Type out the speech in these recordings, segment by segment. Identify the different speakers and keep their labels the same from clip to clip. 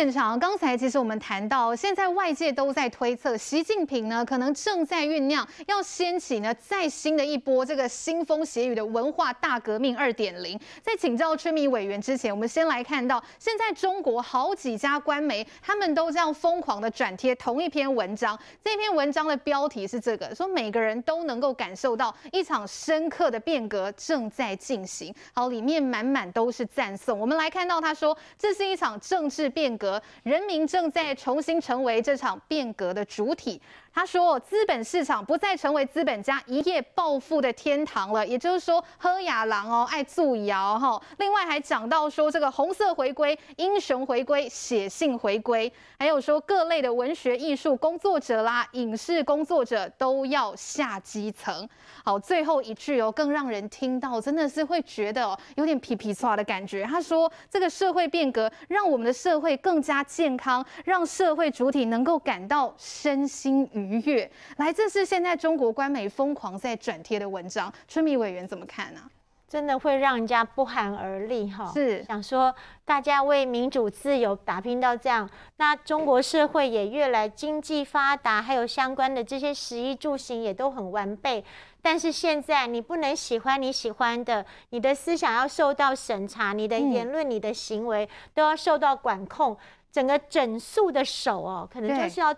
Speaker 1: 现场刚才其实我们谈到，现在外界都在推测，习近平呢可能正在酝酿要掀起呢再新的一波这个腥风血雨的文化大革命二点零。在请教村民委员之前，我们先来看到现在中国好几家官媒，他们都这样疯狂的转贴同一篇文章。这篇文章的标题是这个，说每个人都能够感受到一场深刻的变革正在进行。好，里面满满都是赞颂。我们来看到他说，这是一场政治变革。人民正在重新成为这场变革的主体。他说，资本市场不再成为资本家一夜暴富的天堂了。也就是说，喝雅郎哦，爱助谣哈。另外还讲到说，这个红色回归、英雄回归、写信回归，还有说各类的文学艺术工作者啦、影视工作者都要下基层。好，最后一句哦，更让人听到真的是会觉得有点皮皮抓的感觉。他说，这个社会变革让我们的社会更。加健康，让社会主体能够感到身心愉悦。来，
Speaker 2: 这是现在中国官媒疯狂在转贴的文章。村民委员怎么看呢？真的会让人家不寒而栗哈！是想说，大家为民主自由打拼到这样，那中国社会也越来越经济发达，还有相关的这些食衣住行也都很完备。但是现在你不能喜欢你喜欢的，你的思想要受到审查，你的言论、你的行为都要受到管控，整个整数的手哦，可能就是要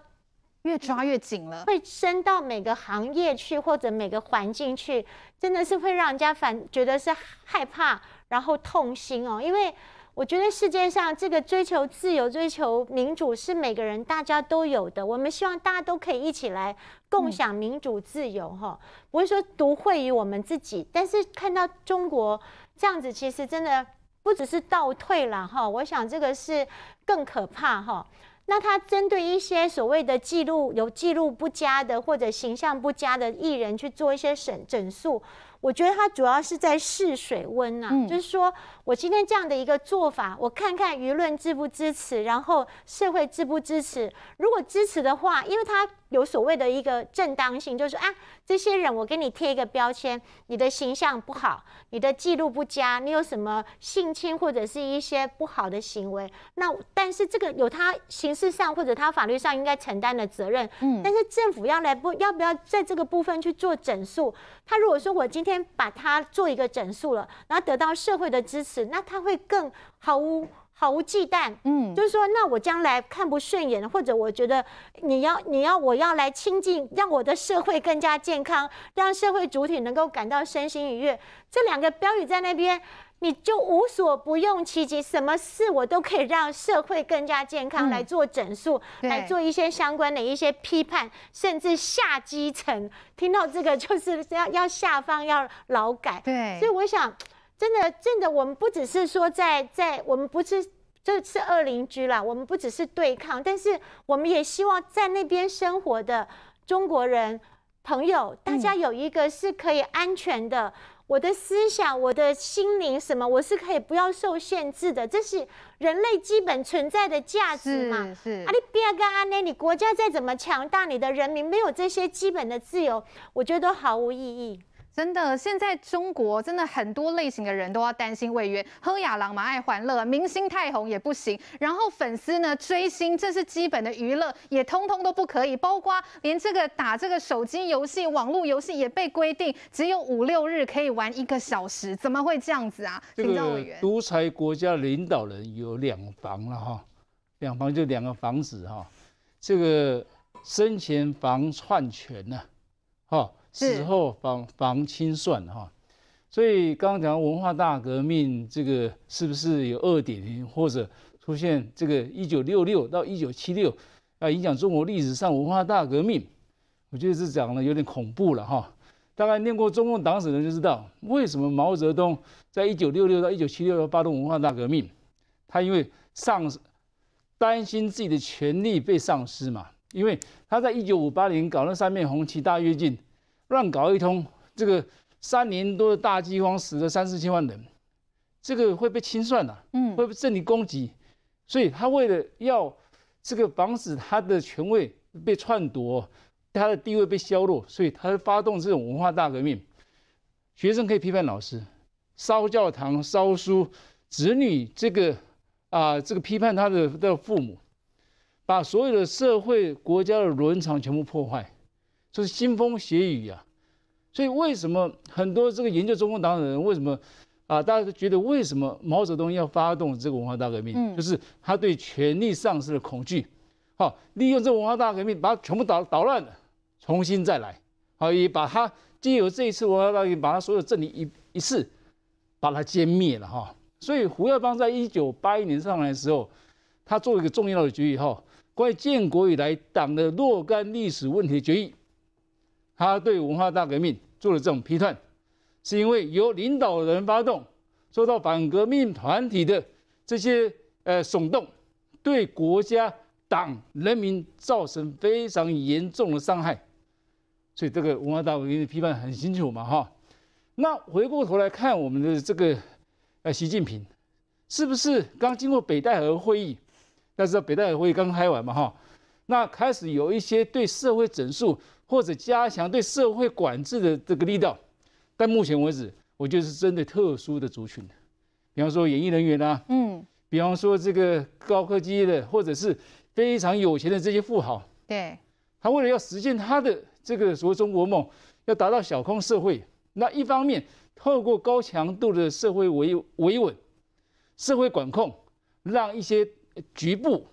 Speaker 2: 越抓越紧了，会伸到每个行业去或者每个环境去，真的是会让人家反觉得是害怕，然后痛心哦，因为。我觉得世界上这个追求自由、追求民主是每个人大家都有的。我们希望大家都可以一起来共享民主自由，哈，不是说独会于我们自己。但是看到中国这样子，其实真的不只是倒退了，哈。我想这个是更可怕，哈。那他针对一些所谓的记录有记录不佳的或者形象不佳的艺人去做一些审整肃。我觉得他主要是在试水温啊，就是说我今天这样的一个做法，我看看舆论支不支持，然后社会支不支持。如果支持的话，因为他有所谓的一个正当性，就是啊，这些人我给你贴一个标签，你的形象不好，你的记录不佳，你有什么性侵或者是一些不好的行为。那但是这个有他形式上或者他法律上应该承担的责任。嗯，但是政府要来不要不要在这个部分去做整肃？他如果说我今天。先把它做一个整肃了，然后得到社会的支持，那他会更毫无毫无忌惮。嗯，就是说，那我将来看不顺眼，或者我觉得你要你要我要来亲近，让我的社会更加健康，让社会主体能够感到身心愉悦。这两个标语在那边。你就无所不用其极，什么事我都可以让社会更加健康来做整肃，来做一些相关的一些批判，甚至下基层。听到这个，就是要要下方要劳改。对，所以我想，真的，真的，我们不只是说在在，我们不是这是二邻居啦，我们不只是对抗，但是我们也希望在那边生活的中国人朋友，大家有一个是可以安全的。我的思想，我的心灵，什么，我是可以不要受限制的。这是人类基本存在的价值嘛？是是。阿里比亚跟阿内，你国家再怎么强大，你的人民没有这些基本的自由，我觉得都毫无意义。真的，现在中国真的很多类
Speaker 1: 型的人都要担心违约，喝雅朗嘛爱欢乐，明星太红也不行。然后粉丝呢追星，这是基本的娱乐，也通通都不可以，包括连这个打这个手机游戏、网络游戏也被规定，只有五六日可以玩一个小时。怎么会这样子啊？这个
Speaker 3: 独裁国家领导人有两房了哈，两房就两个房子哈，这个生前房篡权呢，哈。死后防防清算哈，所以刚刚讲文化大革命这个是不是有二点零或者出现这个一九六六到一九七六啊影响中国历史上文化大革命？我觉得这讲的有点恐怖了哈。大概念过中共党史的人就知道，为什么毛泽东在一九六六到一九七六要发动文化大革命？他因为丧担心自己的权力被丧失嘛，因为他在一九五八年搞了三面红旗大跃进。乱搞一通，这个三年多的大饥荒死了三四千万人，这个会被清算啊，嗯，会被政治攻击，所以他为了要这个防止他的权位被篡夺，他的地位被削弱，所以他发动这种文化大革命，学生可以批判老师，烧教堂、烧书，子女这个啊这个批判他的的父母，把所有的社会国家的伦常全部破坏。就是腥风血雨呀，所以为什么很多这个研究中共党的人，为什么啊？大家都觉得为什么毛泽东要发动这个文化大革命？嗯，就是他对权力丧失的恐惧，好，利用这文化大革命把它全部捣捣乱了，重新再来，好，也把他经由这一次文化大革命，把他所有政敌一一次把它歼灭了哈。所以胡耀邦在一九八一年上来的时候，他做了一个重要的决议哈，关于建国以来党的若干历史问题决议。他对文化大革命做了这种批判，是因为由领导人发动，受到反革命团体的这些呃耸动，对国家、党、人民造成非常严重的伤害，所以这个文化大革命的批判很清楚嘛哈。那回过头来看我们的这个呃习近平，是不是刚经过北戴河会议？但是北戴河会议刚开完嘛哈，那开始有一些对社会整肃。或者加强对社会管制的这个力道，但目前为止，我就是针对特殊的族群比方说演艺人员啊，嗯，比方说这个高科技的，或者是非常有钱的这些富豪，对，他为了要实现他的这个所谓中国梦，要达到小康社会，那一方面透过高强度的社会维维稳、社会管控，让一些局部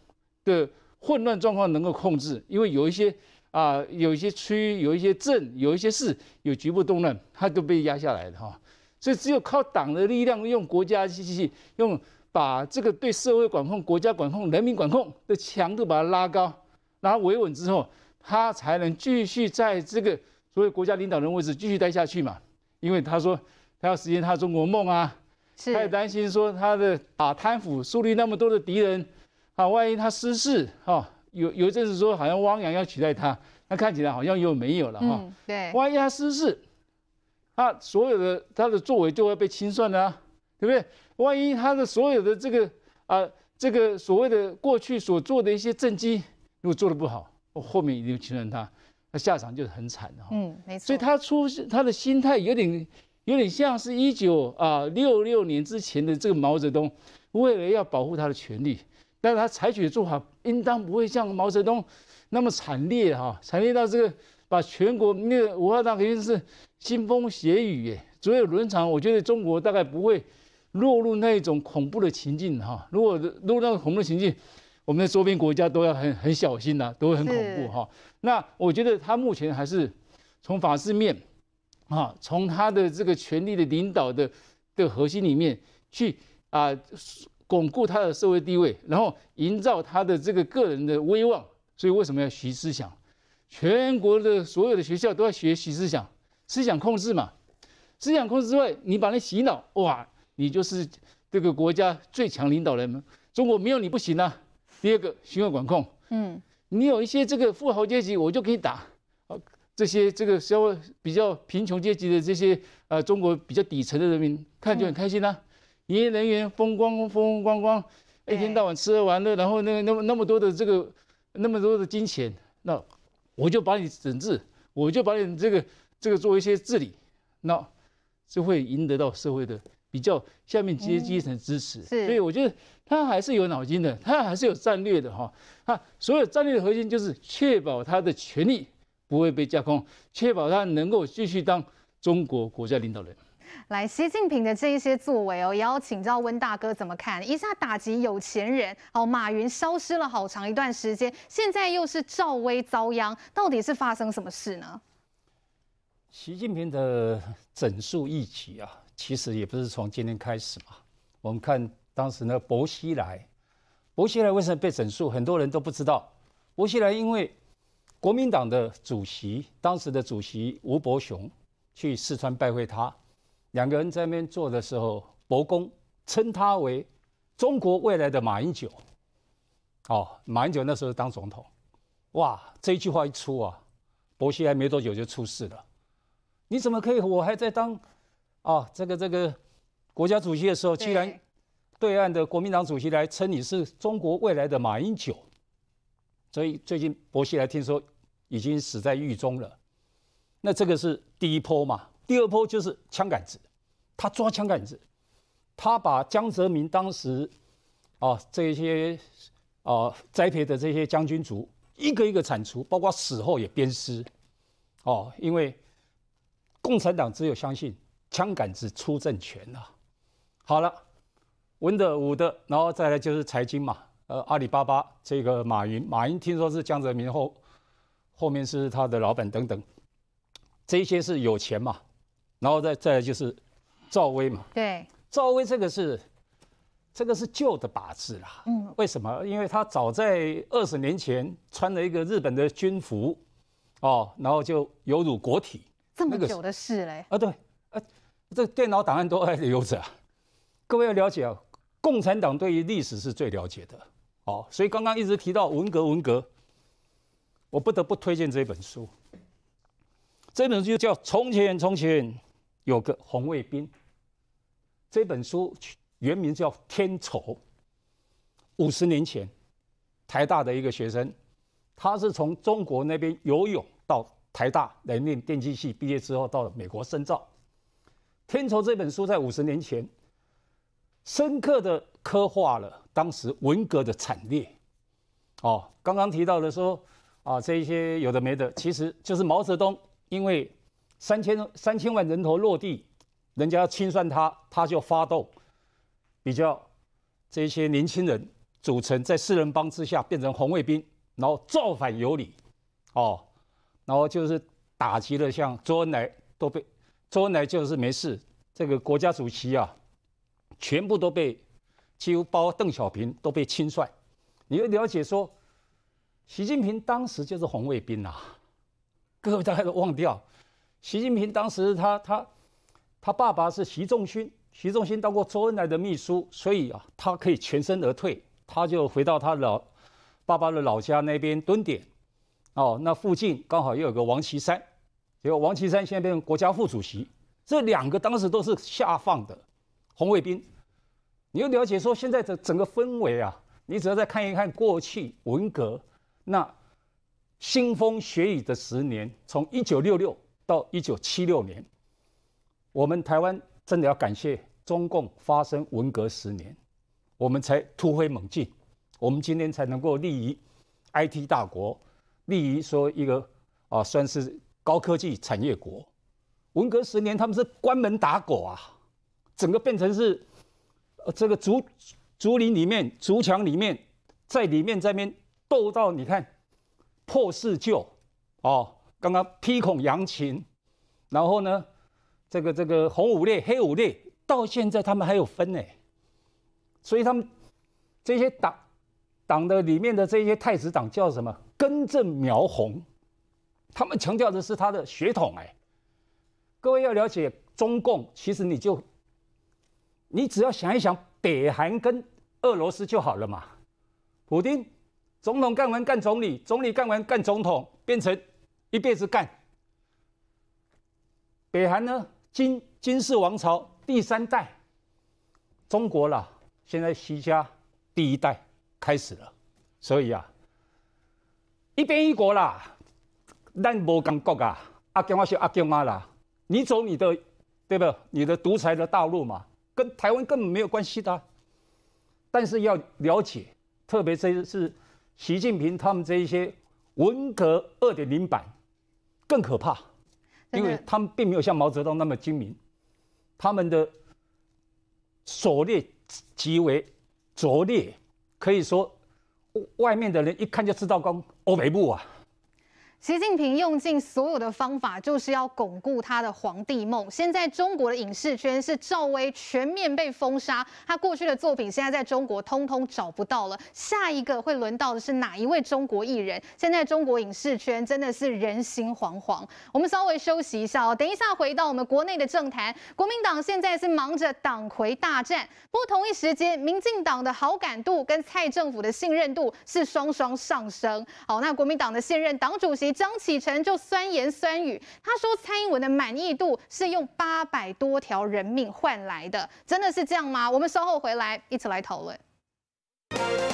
Speaker 3: 的混乱状况能够控制，因为有一些。啊，有一些区，有一些镇，有一些市，有局部动乱，它都被压下来的哈。所以只有靠党的力量，用国家机器，用把这个对社会管控、国家管控、人民管控的强度把它拉高，然后维稳之后，他才能继续在这个所谓国家领导人位置继续待下去嘛。因为他说他要实现他的中国梦啊，他也担心说他的打贪腐、树立那么多的敌人啊，万一他失势啊。有有一阵子说好像汪洋要取代他，那看起来好像又没有了哈。对，万一他失势，他所有的他的作为就会被清算的啊，对不对？万一他的所有的这个啊这个所谓的过去所做的一些政绩，如果做的不好，我后面一定清算他，那下场就是很惨的。嗯，没错。所以他出他的心态有点有点像是19啊66年之前的这个毛泽东，为了要保护他的权利。但是他采取的做法，应当不会像毛泽东那么惨烈哈，惨烈到这个把全国那个文化大革命是腥风血雨耶。所有轮场，我觉得中国大概不会落入那一种恐怖的情境哈。如果落入那个恐怖的情境，我们的周边国家都要很很小心的，都会很恐怖哈。那我觉得他目前还是从法式面啊，从他的这个权力的领导的的核心里面去啊。巩固他的社会地位，然后营造他的这个个人的威望。所以为什么要习思想？全国的所有的学校都要学思想，思想控制嘛。思想控制之外，你把人洗脑，哇，你就是这个国家最强领导人。中国没有你不行啊。第二个，行为管控，嗯，你有一些这个富豪阶级，我就可以打。哦，这些这个稍微比较贫穷阶级的这些呃，中国比较底层的人民，看就很开心啊。营业人员风光风风光光，一天到晚吃喝玩乐，然后那个那那么多的这个那么多的金钱，那我就把你整治，我就把你这个这个做一些治理，那就会赢得到社会的比较下面阶基层支持。所以我觉得他还是有脑筋的，他还是有战略的哈。他所有战略的核心就是确保他的权利不会被架空，确保他能够继续当中国国家领导人。
Speaker 1: 来，习近平的这一些作为哦，也要请教温大哥怎么看一下打击有钱人哦。马云消失了好长一段时间，现在又是赵薇遭殃，到底是发生什么事呢？
Speaker 4: 习近平的整肃一级啊，其实也不是从今天开始嘛。我们看当时呢，薄熙来，薄熙来为什么被整肃，很多人都不知道。薄熙来因为国民党的主席，当时的主席吴伯雄去四川拜会他。两个人在那边做的时候，伯公称他为中国未来的马英九。哦，马英九那时候当总统，哇，这一句话一出啊，伯熙还没多久就出事了。你怎么可以？我还在当啊这个这个国家主席的时候，居然对岸的国民党主席来称你是中国未来的马英九，所以最近伯熙来听说已经死在狱中了。那这个是第一波嘛？第二波就是枪杆子，他抓枪杆子，他把江泽民当时啊这些啊栽培的这些将军族一个一个铲除，包括死后也鞭尸，哦，因为共产党只有相信枪杆子出政权了。好了，文的武的，然后再来就是财经嘛，呃，阿里巴巴这个马云，马云听说是江泽民后后面是他的老板等等，这些是有钱嘛。然后再再就是赵薇嘛，对，赵薇这个是这个是旧的靶子啦，嗯，为什么？因为她早在二十年前穿了一个日本的军服，哦，然后就有辱国体，这么久
Speaker 1: 的事嘞，啊对，啊，
Speaker 4: 这电脑档案都还留着，各位要了解啊，共产党对于历史是最了解的，哦，所以刚刚一直提到文革文革，我不得不推荐这本书，这本书叫《从前从前》。有个红卫兵，这本书原名叫《天仇》。五十年前，台大的一个学生，他是从中国那边游泳到台大来念电机系，毕业之后到了美国深造。《天仇》这本书在五十年前，深刻的刻画了当时文革的惨烈。哦，刚刚提到的说啊，这一些有的没的，其实就是毛泽东因为。三千三千万人头落地，人家要清算他，他就发动比较这些年轻人组成在四人帮之下变成红卫兵，然后造反有理，哦，然后就是打击了像周恩来都被，周恩来就是没事，这个国家主席啊，全部都被几乎包邓小平都被清算，你要了解说，习近平当时就是红卫兵啊，各位大家都忘掉。习近平当时，他他他爸爸是习仲勋，习仲勋当过周恩来的秘书，所以啊，他可以全身而退，他就回到他老爸爸的老家那边蹲点。哦，那附近刚好又有个王岐山，结果王岐山现在变成国家副主席，这两个当时都是下放的红卫兵。你要了解说，现在的整个氛围啊，你只要再看一看过去文革那腥风血雨的十年，从一九六六。到一九七六年，我们台湾真的要感谢中共发生文革十年，我们才突飞猛进，我们今天才能够立于 IT 大国，立于说一个啊算是高科技产业国。文革十年他们是关门打狗啊，整个变成是呃这个竹竹林里面、竹墙里面，在里面在边斗到你看破四旧哦。刚刚批孔扬秦，然后呢，这个这个红五类黑五类，到现在他们还有分呢，所以他们这些党党的里面的这些太子党叫什么？根正苗红。他们强调的是他的血统哎。各位要了解中共，其实你就你只要想一想北韩跟俄罗斯就好了嘛。普京总统干完干总理，总理干完干总统，变成。一辈子干。北韩呢，金金氏王朝第三代，中国了，现在习家第一代开始了，所以啊，一边一国啦，咱无感觉啊，阿公阿是阿公妈啦，你走你的，对不？你的独裁的道路嘛，跟台湾根本没有关系的。但是要了解，特别是是习近平他们这一些文革二点零版。更可怕，因为他们并没有像毛泽东那么精明，他们的所列极为拙劣，可以说外面的人一看就知道，光欧美部啊。
Speaker 1: 习近平用尽所有的方法，就是要巩固他的皇帝梦。现在中国的影视圈是赵薇全面被封杀，他过去的作品现在在中国通通找不到了。下一个会轮到的是哪一位中国艺人？现在中国影视圈真的是人心惶惶。我们稍微休息一下哦，等一下回到我们国内的政坛，国民党现在是忙着党魁大战。不过同一时间，民进党的好感度跟蔡政府的信任度是双双上升。好，那国民党的现任党主席。张启成就酸言酸语，他说蔡英文的满意度是用八百多条人命换来的，真的是这样吗？我们稍后回来，一起来讨论。